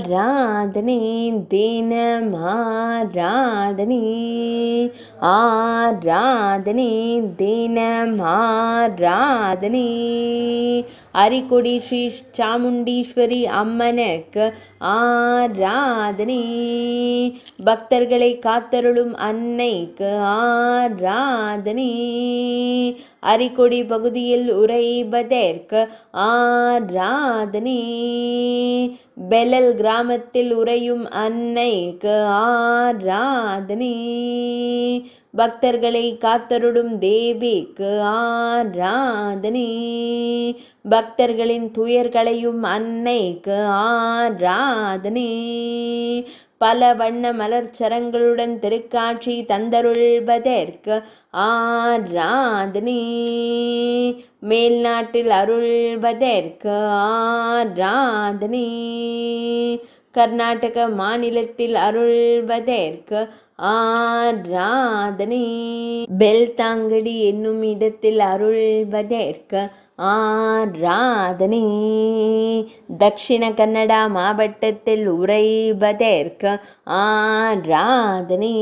राधनी दीनमा राधनी ஆராதனே தினம் ஆராதனே அரிக்கொடி ஸ்ரீ சாமுண்டீஸ்வரி அம்மனுக்கு ஆராதனே பக்தர்களை காத்தருளும் அன்னைக்கு ஆராதனே அரிக்கொடி பகுதியில் உரைபதற்கு ஆராதனே பெலல் கிராமத்தில் உரையும் அன்னைக்கு ஆராதனே பக்தர்களை காத்தருடும் தேவிக்கு ஆராதனே பக்தர்களின் துயர்களையும் அன்னைக்கு ஆராதனே பல வண்ண மலர் சரங்களுடன் திருக்காட்சி தந்தருள்வதற்கு ஆராதனே மேல்நாட்டில் அருள்வதற்கு ஆராதனே கர்நாடக மாநிலத்தில் அருள்வதற்கு ஆராதனை பெல்தாங்கடி என்னும் இடத்தில் அருள்வதற்கு ஆராதனை தக்ஷிண கன்னடா மாவட்டத்தில் உறைவதற்கு ஆராதனை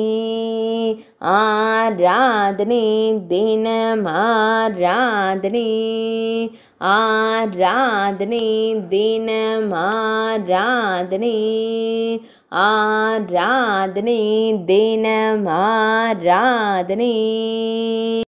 आराधने दिन आराधने राधनी दिन राधनी दीन दिन राधनी